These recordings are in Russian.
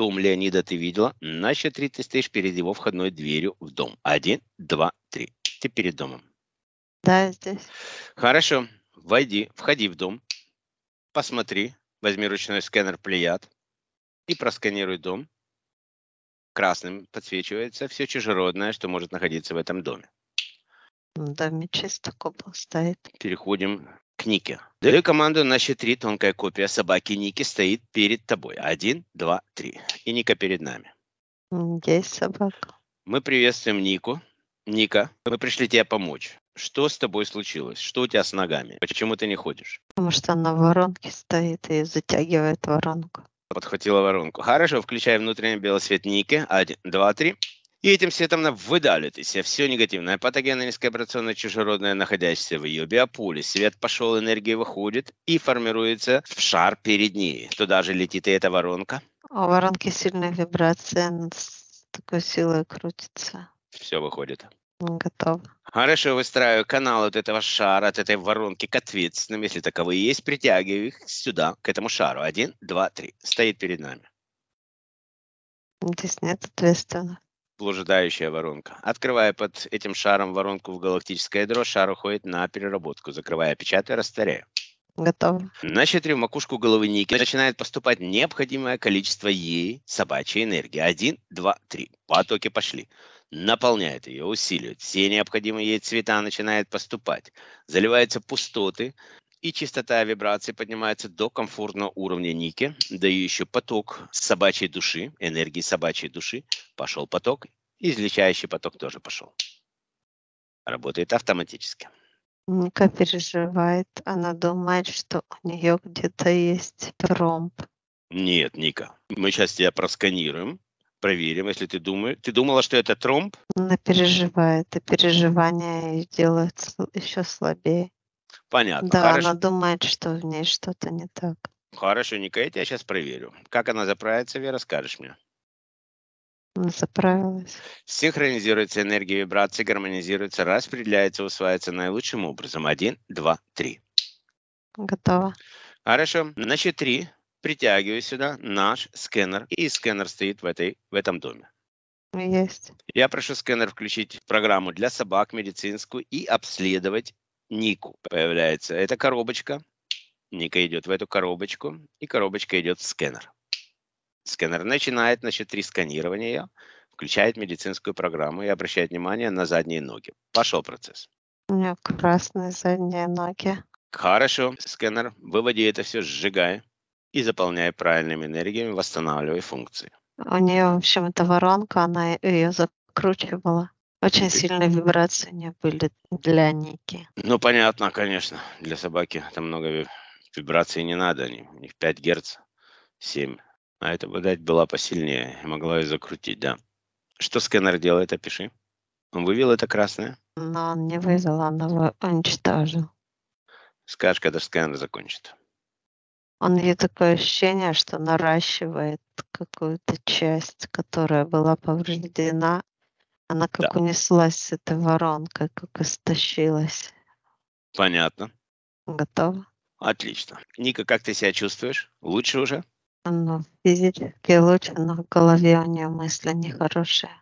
Дом Леонида ты видела? Значит, три ты стоишь перед его входной дверью в дом. Один, два, три. Ты перед домом. Да, здесь. Хорошо. Войди, входи в дом. Посмотри. Возьми ручной сканер Плеяд и просканируй дом. Красным подсвечивается все чужеродное, что может находиться в этом доме. В ну, доме чисто купол стоит. Переходим к Нике. Даю команду на счет три, тонкая копия собаки Ники стоит перед тобой. Один, два, три. И Ника перед нами. Есть собака. Мы приветствуем Нику. Ника, мы пришли тебе помочь. Что с тобой случилось? Что у тебя с ногами? Почему ты не ходишь? Потому что она в воронке стоит и затягивает воронку. Подхватила воронку. Хорошо, включай внутренний белосвет Ники. Один, два, три. И этим светом сетом выдалит из себя все негативное патогенное низкообрационное чужеродное, находящееся в ее биополе. Свет пошел, энергия выходит и формируется в шар перед ней. Туда же летит и эта воронка. А у воронки сильная вибрация с такой силой крутится. Все выходит. Готов. Хорошо, выстраиваю канал от этого шара, от этой воронки к ответственным, если таковые есть, притягиваю их сюда, к этому шару. Один, два, три. Стоит перед нами. Здесь нет ответственных блуждающая воронка. Открывая под этим шаром воронку в галактическое ядро, шар уходит на переработку, закрывая, печатая, растворяя. Готово. На в макушку головы Ники начинает поступать необходимое количество ей собачьей энергии. Один, два, три. Потоки пошли. Наполняет ее, усиливает. Все необходимые ей цвета начинают поступать. Заливаются пустоты и частота вибрации поднимается до комфортного уровня Ники, да и еще поток собачьей души, энергии собачьей души, пошел поток, излечающий поток тоже пошел. Работает автоматически. Ника переживает, она думает, что у нее где-то есть тромб. Нет, Ника, мы сейчас тебя просканируем, проверим, если ты думаешь. Ты думала, что это тромб? Она переживает, и переживания ее делают еще слабее. Понятно. Да, Хорошо. она думает, что в ней что-то не так. Хорошо, Ника, я сейчас проверю. Как она заправится, Вера, скажешь мне? заправилась. Синхронизируется энергия вибрации, гармонизируется, распределяется, усваивается наилучшим образом. Один, два, три. Готово. Хорошо. На счет три притягиваю сюда наш сканер, И сканер стоит в, этой, в этом доме. Есть. Я прошу сканер включить программу для собак медицинскую и обследовать нику появляется это коробочка. Ника идет в эту коробочку, и коробочка идет в сканер. Сканер начинает на счет три сканирования включает медицинскую программу и обращает внимание на задние ноги. Пошел процесс. У меня красные задние ноги. Хорошо, Сканер выводи это все, сжигай и заполняй правильными энергиями, восстанавливай функции. У нее, в общем, эта воронка, она ее закручивала. Очень сильные вибрации у были для Ники. Ну, понятно, конечно. Для собаки там много вибраций не надо. Они, у них 5 Гц, 7. А эта, видать, была посильнее. Могла ее закрутить, да. Что сканер делает? Опиши. Он вывел это красное? Но он не вывел, он его уничтожил. Скажешь, когда сканер закончит. Он ей такое ощущение, что наращивает какую-то часть, которая была повреждена, она как да. унеслась с этой воронкой, как истощилась. Понятно. Готова? Отлично. Ника, как ты себя чувствуешь? Лучше уже? Ну, физически лучше, но в голове у нее мысли нехорошие.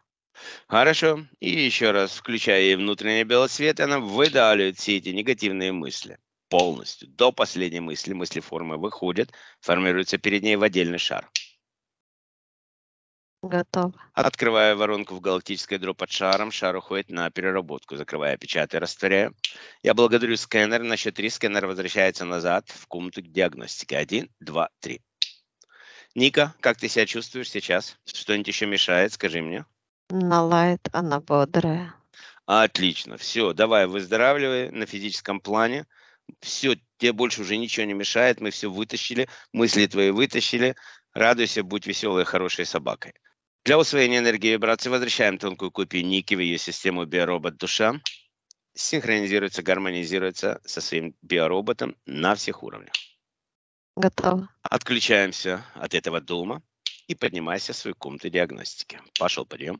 Хорошо. И еще раз, включая ей внутренний белосвет, свет, она выдавливает все эти негативные мысли полностью. До последней мысли мысли формы выходят, формируются перед ней в отдельный шар. Готово. Открываю воронку в галактической дроп под шаром. Шар уходит на переработку. Закрываю, печатаю, растворяю. Я благодарю сканер, На счет три скэнер возвращается назад в комнату диагностики. Один, два, три. Ника, как ты себя чувствуешь сейчас? Что-нибудь еще мешает? Скажи мне. На лайт, она бодрая. Отлично. Все, давай, выздоравливай на физическом плане. Все, тебе больше уже ничего не мешает. Мы все вытащили, мысли твои вытащили. Радуйся, будь веселой, хорошей собакой. Для усвоения энергии вибрации возвращаем тонкую копию Ники в ее систему биоробот душа. Синхронизируется, гармонизируется со своим биороботом на всех уровнях. Готово. Отключаемся от этого дома и поднимайся в свою комнату диагностики. Пошел подъем.